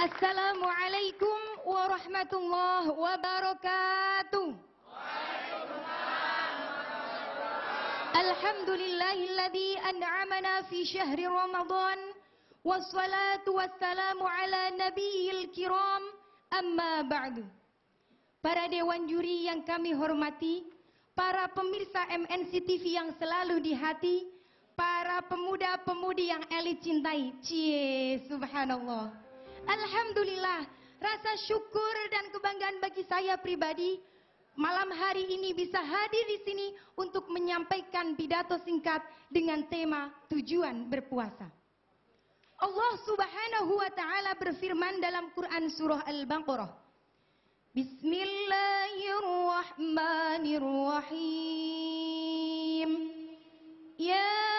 Assalamualaikum warahmatullahi wabarakatuh. Alhamdulillahilladzi an'amana fi syahri Ramadan wassalatu wassalamu ala nabiyil kiram amma ba'du. Para dewan juri yang kami hormati, para pemirsa MNC TV yang selalu di hati, para pemuda-pemudi yang elit cintai. Cie, subhanallah. Alhamdulillah, rasa syukur dan kebanggaan bagi saya pribadi malam hari ini bisa hadir di sini untuk menyampaikan pidato singkat dengan tema tujuan berpuasa. Allah Subhanahu wa taala berfirman dalam Quran surah Al-Baqarah. Bismillahirrahmanirrahim. Ya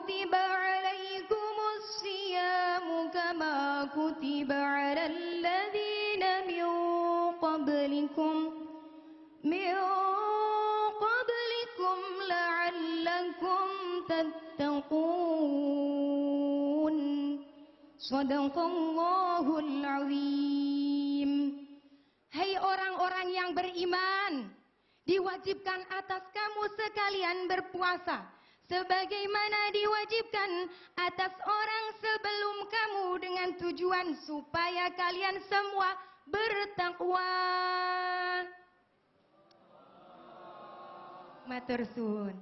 كتب عليكم الصيام كما كتب على الذين من قبلكم من قبلكم لعلكم تتقون صدق الله العظيم Hei orang-orang yang beriman, diwajibkan atas kamu sekalian berpuasa sebagaimana diwajibkan atas orang sebelum kamu dengan tujuan supaya kalian semua bertakwa. Matur suwun.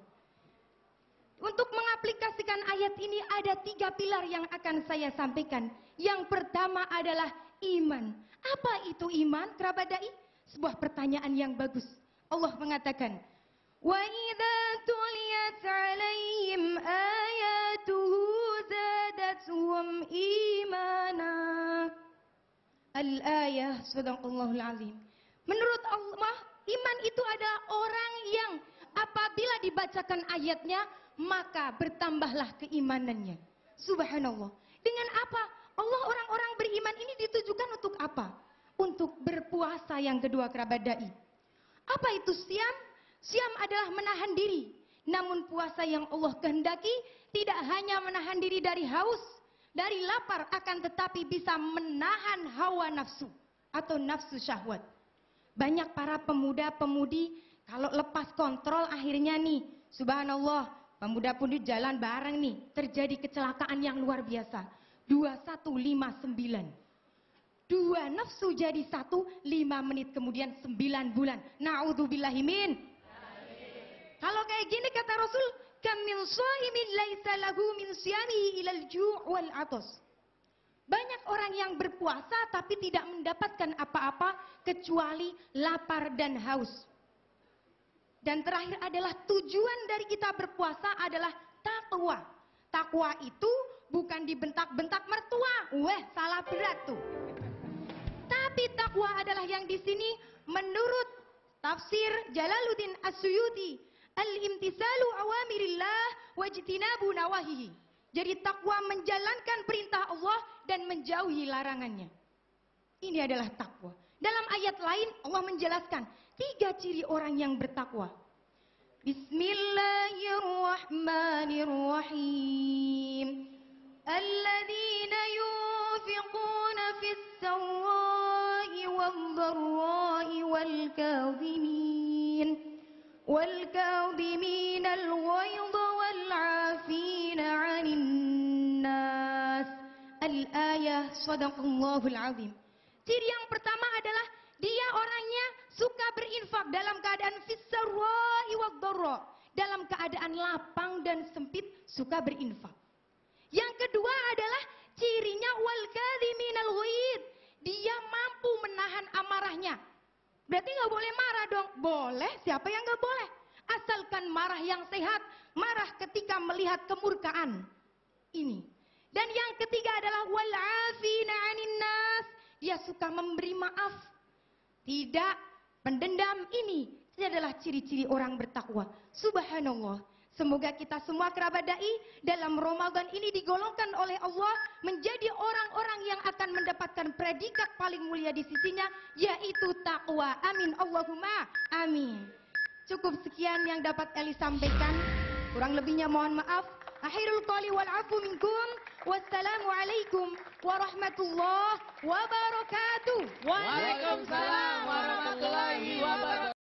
Untuk mengaplikasikan ayat ini ada tiga pilar yang akan saya sampaikan. Yang pertama adalah iman. Apa itu iman, kerabat dai? Sebuah pertanyaan yang bagus. Allah mengatakan, وإذا تليت عليهم آياته زادتهم إيمانا الآية صدق الله العظيم Menurut Allah, iman itu ada orang yang apabila dibacakan ayatnya, maka bertambahlah keimanannya. Subhanallah. Dengan apa? Allah orang-orang beriman ini ditujukan untuk apa? Untuk berpuasa yang kedua kerabat dai. Apa itu siam? Siam adalah menahan diri. Namun puasa yang Allah kehendaki tidak hanya menahan diri dari haus, dari lapar akan tetapi bisa menahan hawa nafsu atau nafsu syahwat. Banyak para pemuda-pemudi kalau lepas kontrol akhirnya nih, subhanallah, pemuda-pemudi jalan bareng nih, terjadi kecelakaan yang luar biasa. 2159 dua nafsu jadi satu, lima menit kemudian sembilan bulan. Naudzubillahimin begini kata Rasul, "Kam min shahimin laisa lahu min siyami ilal ju' wal atos. Banyak orang yang berpuasa tapi tidak mendapatkan apa-apa kecuali lapar dan haus. Dan terakhir adalah tujuan dari kita berpuasa adalah takwa. Takwa itu bukan dibentak-bentak mertua. Weh, salah berat tuh. Tapi takwa adalah yang di sini menurut tafsir Jalaluddin Asyuyuti al-imtisalu awamirillah wajtinabu nawahihi. Jadi takwa menjalankan perintah Allah dan menjauhi larangannya. Ini adalah takwa. Dalam ayat lain Allah menjelaskan tiga ciri orang yang bertakwa. Bismillahirrahmanirrahim. Alladzina yunfiquna fis-sawwa'i wad-dharra'i wal والكاظمين الغيظ والعافين عن الناس الآية صدق الله العظيم Ciri yang pertama adalah dia orangnya suka berinfak dalam keadaan fisarwa'i wa Dalam keadaan lapang dan sempit suka berinfak. Yang kedua adalah cirinya wal kadhiminal Dia mampu menahan amarahnya. Berarti nggak boleh marah dong. Boleh, siapa yang nggak boleh? Asalkan marah yang sehat, marah ketika melihat kemurkaan. Ini. Dan yang ketiga adalah wal afina anin nas. Dia suka memberi maaf. Tidak pendendam ini. Ini adalah ciri-ciri orang bertakwa. Subhanallah. Semoga kita semua kerabat dai dalam Ramadan ini digolongkan oleh Allah menjadi orang-orang yang akan mendapatkan predikat paling mulia di sisinya yaitu takwa. Amin Allahumma amin. Cukup sekian yang dapat Eli sampaikan. Kurang lebihnya mohon maaf. Akhirul qali wal afu minkum. Wassalamualaikum warahmatullahi wabarakatuh. Waalaikumsalam warahmatullahi wabarakatuh.